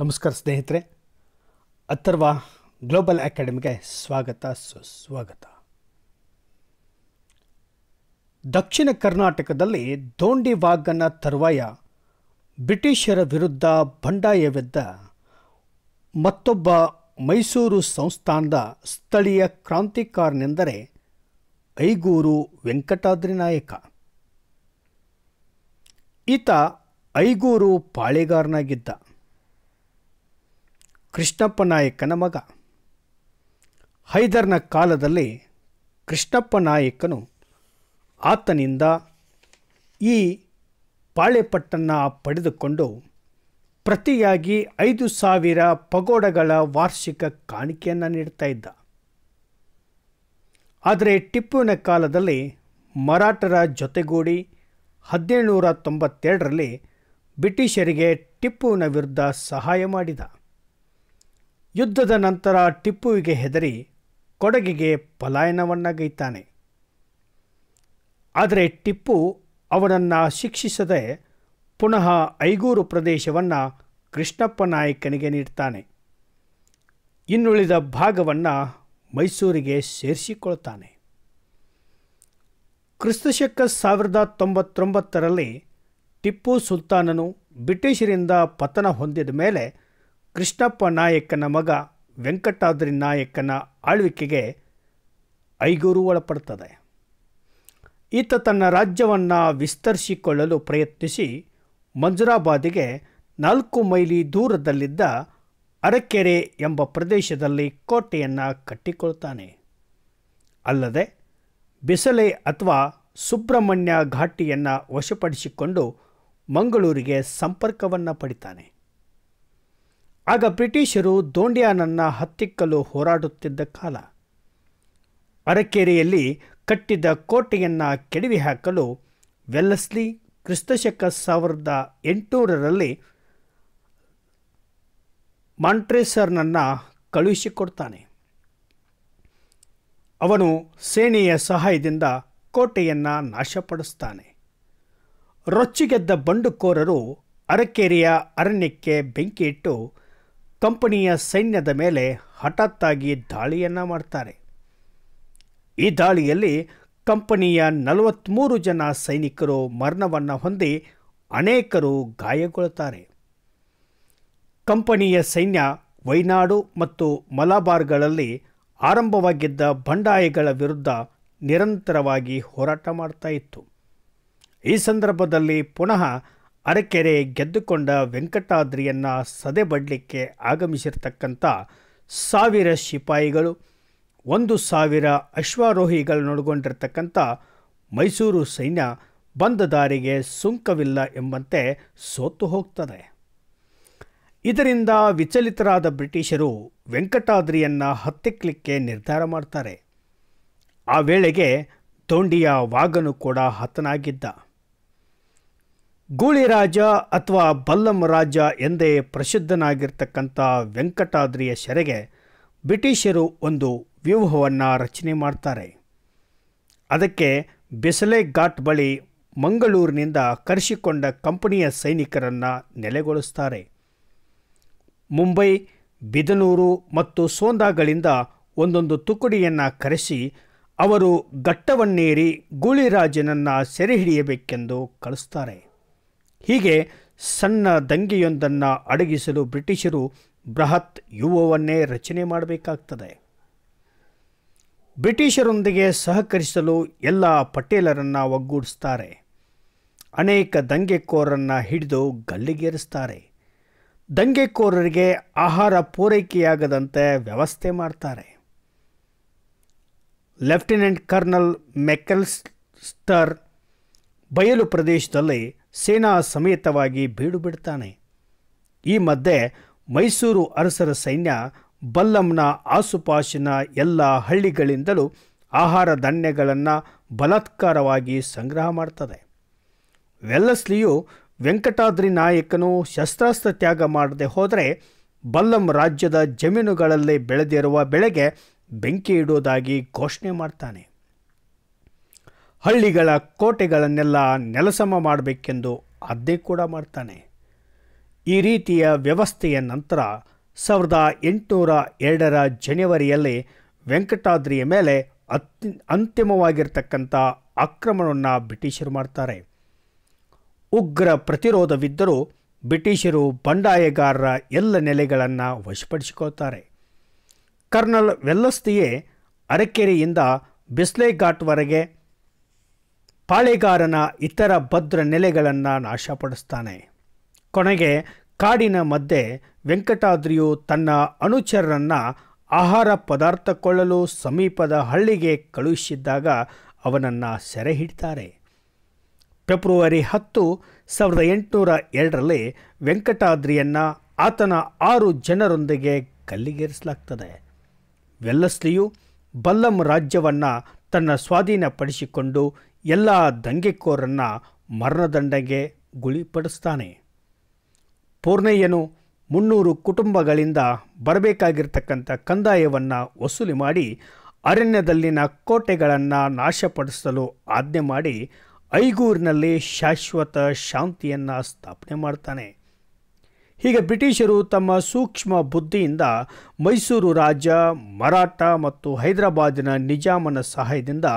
ನಮಸ್ಕಾರ ಸ್ನೇಹಿತರೆ ಅಥರ್ವ ಗ್ಲೋಬಲ್ ಅಕಾಡೆಮಿಗೆ ಸ್ವಾಗತ ಸುಸ್ವಾಗತ ದಕ್ಷಿಣ ಕರ್ನಾಟಕದಲ್ಲಿ ದೋಂಡಿವಾಗನ ತರುವಾಯ ಬ್ರಿಟಿಷರ ವಿರುದ್ಧ ಬಂಡಾಯವೆದ್ದ ಮತ್ತೊಬ್ಬ ಮೈಸೂರು ಸಂಸ್ಥಾನದ ಸ್ಥಳೀಯ ಕ್ರಾಂತಿಕಾರನೆಂದರೆ ಐಗೂರು ವೆಂಕಟಾದ್ರಿ ನಾಯಕ ಈತ ಐಗೂರು ಪಾಳೆಗಾರನಾಗಿದ್ದ ಕೃಷ್ಣಪ್ಪ ನಾಯಕನ ಮಗ ಹೈದರ್ನ ಕಾಲದಲ್ಲಿ ಕೃಷ್ಣಪ್ಪ ನಾಯಕನು ಆತನಿಂದ ಈ ಪಾಳೆಪಟ್ಟನ್ನು ಪಡೆದುಕೊಂಡು ಪ್ರತಿಯಾಗಿ ಐದು ಸಾವಿರ ಪಗೋಡಗಳ ವಾರ್ಷಿಕ ಕಾಣಿಕೆಯನ್ನು ನೀಡ್ತಾ ಇದ್ದ ಆದರೆ ಟಿಪ್ಪುವಿನ ಕಾಲದಲ್ಲಿ ಮರಾಠರ ಜೊತೆಗೂಡಿ ಹದಿನೇಳು ನೂರ ತೊಂಬತ್ತೆರಡರಲ್ಲಿ ಬ್ರಿಟಿಷರಿಗೆ ಟಿಪ್ಪುವಿನ ವಿರುದ್ಧ ಸಹಾಯ ಮಾಡಿದ ಯುದ್ಧದ ನಂತರ ಟಿಪ್ಪುವಿಗೆ ಹೆದರಿ ಕೊಡಗಿಗೆ ಗೈತಾನೆ ಆದರೆ ಟಿಪ್ಪು ಅವನನ್ನು ಶಿಕ್ಷಿಸದೆ ಪುನಃ ಐಗೂರು ಪ್ರದೇಶವನ್ನು ಕೃಷ್ಣಪ್ಪ ನಾಯಕನಿಗೆ ನೀಡ್ತಾನೆ ಇನ್ನುಳಿದ ಭಾಗವನ್ನು ಮೈಸೂರಿಗೆ ಸೇರಿಸಿಕೊಳ್ತಾನೆ ಕ್ರಿಸ್ತಶಕ ಸಾವಿರದ ತೊಂಬತ್ತೊಂಬತ್ತರಲ್ಲಿ ಟಿಪ್ಪು ಸುಲ್ತಾನನು ಬ್ರಿಟಿಷರಿಂದ ಪತನ ಹೊಂದಿದ ಮೇಲೆ ಕೃಷ್ಣಪ್ಪ ನಾಯಕನ ಮಗ ವೆಂಕಟಾದ್ರಿ ನಾಯಕನ ಆಳ್ವಿಕೆಗೆ ಐಗೂರು ಒಳಪಡ್ತದೆ ಈತ ತನ್ನ ರಾಜ್ಯವನ್ನು ವಿಸ್ತರಿಸಿಕೊಳ್ಳಲು ಪ್ರಯತ್ನಿಸಿ ಮಂಜುರಾಬಾದಿಗೆ ನಾಲ್ಕು ಮೈಲಿ ದೂರದಲ್ಲಿದ್ದ ಅರಕೆರೆ ಎಂಬ ಪ್ರದೇಶದಲ್ಲಿ ಕೋಟೆಯನ್ನು ಕಟ್ಟಿಕೊಳ್ತಾನೆ ಅಲ್ಲದೆ ಬಿಸಲೆ ಅಥವಾ ಸುಬ್ರಹ್ಮಣ್ಯ ಘಾಟಿಯನ್ನು ವಶಪಡಿಸಿಕೊಂಡು ಮಂಗಳೂರಿಗೆ ಸಂಪರ್ಕವನ್ನು ಪಡಿತಾನೆ ಆಗ ಬ್ರಿಟಿಷರು ದೋಂಡ್ಯಾನನ್ನು ಹತ್ತಿಕ್ಕಲು ಹೋರಾಡುತ್ತಿದ್ದ ಕಾಲ ಅರಕೇರಿಯಲ್ಲಿ ಕಟ್ಟಿದ ಕೋಟೆಯನ್ನು ಕೆಡವಿ ಹಾಕಲು ವೆಲ್ಲಸ್ಲಿ ಕ್ರಿಸ್ತಶಕ ಸಾವಿರದ ಎಂಟುನೂರರಲ್ಲಿ ಮಾಂಟ್ರೇಸರ್ನನ್ನು ಕಳುಹಿಸಿಕೊಡ್ತಾನೆ ಅವನು ಸೇನೆಯ ಸಹಾಯದಿಂದ ಕೋಟೆಯನ್ನು ನಾಶಪಡಿಸ್ತಾನೆ ರೊಚ್ಚಿಗೆದ್ದ ಬಂಡುಕೋರರು ಅರಕೇರಿಯ ಅರಣ್ಯಕ್ಕೆ ಬೆಂಕಿ ಇಟ್ಟು ಕಂಪನಿಯ ಸೈನ್ಯದ ಮೇಲೆ ಹಠಾತ್ತಾಗಿ ದಾಳಿಯನ್ನು ಮಾಡ್ತಾರೆ ಈ ದಾಳಿಯಲ್ಲಿ ಕಂಪನಿಯ ನಲವತ್ತ್ಮೂರು ಜನ ಸೈನಿಕರು ಮರಣವನ್ನು ಹೊಂದಿ ಅನೇಕರು ಗಾಯಗೊಳ್ಳುತ್ತಾರೆ ಕಂಪನಿಯ ಸೈನ್ಯ ವೈನಾಡು ಮತ್ತು ಮಲಬಾರ್ಗಳಲ್ಲಿ ಆರಂಭವಾಗಿದ್ದ ಬಂಡಾಯಗಳ ವಿರುದ್ಧ ನಿರಂತರವಾಗಿ ಹೋರಾಟ ಮಾಡ್ತಾ ಇತ್ತು ಈ ಸಂದರ್ಭದಲ್ಲಿ ಪುನಃ ಅರಕೆರೆ ಗೆದ್ದುಕೊಂಡ ವೆಂಕಟಾದ್ರಿಯನ್ನು ಸದೆಬಡಲಿಕ್ಕೆ ಆಗಮಿಸಿರ್ತಕ್ಕಂಥ ಸಾವಿರ ಶಿಪಾಯಿಗಳು ಒಂದು ಸಾವಿರ ಅಶ್ವಾರೋಹಿಗಳನ್ನೊಳಗೊಂಡಿರ್ತಕ್ಕಂಥ ಮೈಸೂರು ಸೈನ್ಯ ಬಂದ ದಾರಿಗೆ ಸುಂಕವಿಲ್ಲ ಎಂಬಂತೆ ಸೋತು ಹೋಗ್ತದೆ ಇದರಿಂದ ವಿಚಲಿತರಾದ ಬ್ರಿಟಿಷರು ವೆಂಕಟಾದ್ರಿಯನ್ನು ಹತ್ತಿಕ್ಕಲಿಕ್ಕೆ ನಿರ್ಧಾರ ಮಾಡ್ತಾರೆ ಆ ವೇಳೆಗೆ ದೋಂಡಿಯ ವಾಗನು ಕೂಡ ಹತನಾಗಿದ್ದ ಗೂಳಿ ರಾಜ ಅಥವಾ ಬಲ್ಲಂ ರಾಜ ಎಂದೇ ಪ್ರಸಿದ್ಧನಾಗಿರ್ತಕ್ಕಂಥ ವೆಂಕಟಾದ್ರಿಯ ಸೆರೆಗೆ ಬ್ರಿಟಿಷರು ಒಂದು ವ್ಯೂಹವನ್ನು ರಚನೆ ಮಾಡ್ತಾರೆ ಅದಕ್ಕೆ ಬಿಸಲೆ ಘಾಟ್ ಬಳಿ ಮಂಗಳೂರಿನಿಂದ ಕರೆಸಿಕೊಂಡ ಕಂಪನಿಯ ಸೈನಿಕರನ್ನು ನೆಲೆಗೊಳಿಸ್ತಾರೆ ಮುಂಬೈ ಬಿದನೂರು ಮತ್ತು ಸೋಂದಾಗಳಿಂದ ಒಂದೊಂದು ತುಕುಡಿಯನ್ನು ಕರೆಸಿ ಅವರು ಘಟ್ಟವನ್ನೇರಿ ಗೂಳಿರಾಜನನ್ನು ಸೆರೆ ಹಿಡಿಯಬೇಕೆಂದು ಕಳಿಸ್ತಾರೆ ಹೀಗೆ ಸಣ್ಣ ದಂಗೆಯೊಂದನ್ನು ಅಡಗಿಸಲು ಬ್ರಿಟಿಷರು ಬೃಹತ್ ಯುವವನ್ನೇ ರಚನೆ ಮಾಡಬೇಕಾಗ್ತದೆ ಬ್ರಿಟಿಷರೊಂದಿಗೆ ಸಹಕರಿಸಲು ಎಲ್ಲ ಪಟೇಲರನ್ನು ಒಗ್ಗೂಡಿಸ್ತಾರೆ ಅನೇಕ ದಂಗೆಕೋರನ್ನು ಹಿಡಿದು ಗಲ್ಲಿಗೇರಿಸ್ತಾರೆ ದಂಗೆಕೋರರಿಗೆ ಆಹಾರ ಪೂರೈಕೆಯಾಗದಂತೆ ವ್ಯವಸ್ಥೆ ಮಾಡ್ತಾರೆ ಲೆಫ್ಟಿನೆಂಟ್ ಕರ್ನಲ್ ಮೆಕಲ್ಸ್ಟರ್ ಬಯಲು ಪ್ರದೇಶದಲ್ಲಿ ಸೇನಾ ಸಮೇತವಾಗಿ ಬೀಡುಬಿಡ್ತಾನೆ ಈ ಮಧ್ಯೆ ಮೈಸೂರು ಅರಸರ ಸೈನ್ಯ ಬಲ್ಲಂನ ಆಸುಪಾಸಿನ ಎಲ್ಲ ಹಳ್ಳಿಗಳಿಂದಲೂ ಆಹಾರ ಧಾನ್ಯಗಳನ್ನು ಬಲಾತ್ಕಾರವಾಗಿ ಸಂಗ್ರಹ ಮಾಡ್ತದೆ ವೆಲ್ಲಸ್ಲಿಯು ವೆಂಕಟಾದ್ರಿ ನಾಯಕನು ಶಸ್ತ್ರಾಸ್ತ್ರ ತ್ಯಾಗ ಮಾಡದೆ ಹೋದರೆ ಬಲ್ಲಂ ರಾಜ್ಯದ ಜಮೀನುಗಳಲ್ಲಿ ಬೆಳೆದಿರುವ ಬೆಳೆಗೆ ಬೆಂಕಿ ಇಡುವುದಾಗಿ ಘೋಷಣೆ ಮಾಡ್ತಾನೆ ಹಳ್ಳಿಗಳ ಕೋಟೆಗಳನ್ನೆಲ್ಲ ನೆಲಸಮ ಮಾಡಬೇಕೆಂದು ಅದ್ದೆ ಕೂಡ ಮಾಡ್ತಾನೆ ಈ ರೀತಿಯ ವ್ಯವಸ್ಥೆಯ ನಂತರ ಸಾವಿರದ ಎಂಟುನೂರ ಎರಡರ ಜನವರಿಯಲ್ಲಿ ವೆಂಕಟಾದ್ರಿಯ ಮೇಲೆ ಅತ್ಯ ಅಂತಿಮವಾಗಿರ್ತಕ್ಕಂಥ ಆಕ್ರಮಣವನ್ನು ಬ್ರಿಟಿಷರು ಮಾಡ್ತಾರೆ ಉಗ್ರ ಪ್ರತಿರೋಧವಿದ್ದರೂ ಬ್ರಿಟಿಷರು ಬಂಡಾಯಗಾರರ ಎಲ್ಲ ನೆಲೆಗಳನ್ನು ವಶಪಡಿಸಿಕೊಳ್ತಾರೆ ಕರ್ನಲ್ ವೆಲ್ಲಸ್ತಿಯೇ ಅರಕೆರೆಯಿಂದ ಬಿಸ್ಲೇಘಾಟ್ವರೆಗೆ ಪಾಳೆಗಾರನ ಇತರ ಭದ್ರ ನೆಲೆಗಳನ್ನು ನಾಶಪಡಿಸ್ತಾನೆ ಕೊನೆಗೆ ಕಾಡಿನ ಮಧ್ಯೆ ವೆಂಕಟಾದ್ರಿಯು ತನ್ನ ಅನುಚರರನ್ನು ಆಹಾರ ಪದಾರ್ಥ ಕೊಳ್ಳಲು ಸಮೀಪದ ಹಳ್ಳಿಗೆ ಕಳುಹಿಸಿದ್ದಾಗ ಅವನನ್ನು ಸೆರೆ ಹಿಡ್ತಾರೆ ಫೆಬ್ರವರಿ ಹತ್ತು ಸಾವಿರದ ಎಂಟುನೂರ ಎರಡರಲ್ಲಿ ವೆಂಕಟಾದ್ರಿಯನ್ನು ಆತನ ಆರು ಜನರೊಂದಿಗೆ ಗಲ್ಲಿಗೇರಿಸಲಾಗ್ತದೆ ವೆಲ್ಲಸ್ಲಿಯು ಬಲ್ಲಂ ರಾಜ್ಯವನ್ನು ತನ್ನ ಸ್ವಾಧೀನಪಡಿಸಿಕೊಂಡು ಎಲ್ಲ ದಂಗೆಕೋರನ್ನು ಮರಣದಂಡಗೆ ಗುಳಿಪಡಿಸ್ತಾನೆ ಪೂರ್ಣಯ್ಯನು ಮುನ್ನೂರು ಕುಟುಂಬಗಳಿಂದ ಬರಬೇಕಾಗಿರ್ತಕ್ಕಂಥ ಕಂದಾಯವನ್ನು ವಸೂಲಿ ಮಾಡಿ ಅರಣ್ಯದಲ್ಲಿನ ಕೋಟೆಗಳನ್ನು ನಾಶಪಡಿಸಲು ಆಜ್ಞೆ ಮಾಡಿ ಐಗೂರಿನಲ್ಲಿ ಶಾಶ್ವತ ಶಾಂತಿಯನ್ನು ಸ್ಥಾಪನೆ ಮಾಡ್ತಾನೆ ಹೀಗೆ ಬ್ರಿಟಿಷರು ತಮ್ಮ ಸೂಕ್ಷ್ಮ ಬುದ್ಧಿಯಿಂದ ಮೈಸೂರು ರಾಜ್ಯ ಮರಾಠ ಮತ್ತು ಹೈದರಾಬಾದಿನ ನಿಜಾಮನ ಸಹಾಯದಿಂದ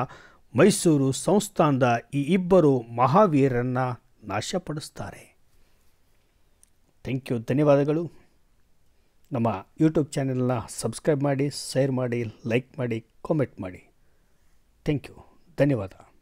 ಮೈಸೂರು ಸಂಸ್ಥಾನದ ಈ ಇಬ್ಬರು ಮಹಾವೀರರನ್ನು ನಾಶಪಡಿಸ್ತಾರೆ ಥ್ಯಾಂಕ್ ಯು ಧನ್ಯವಾದಗಳು ನಮ್ಮ ಯೂಟ್ಯೂಬ್ ಚಾನೆಲ್ನ ಸಬ್ಸ್ಕ್ರೈಬ್ ಮಾಡಿ ಶೇರ್ ಮಾಡಿ ಲೈಕ್ ಮಾಡಿ ಕಾಮೆಂಟ್ ಮಾಡಿ ಥ್ಯಾಂಕ್ ಯು ಧನ್ಯವಾದ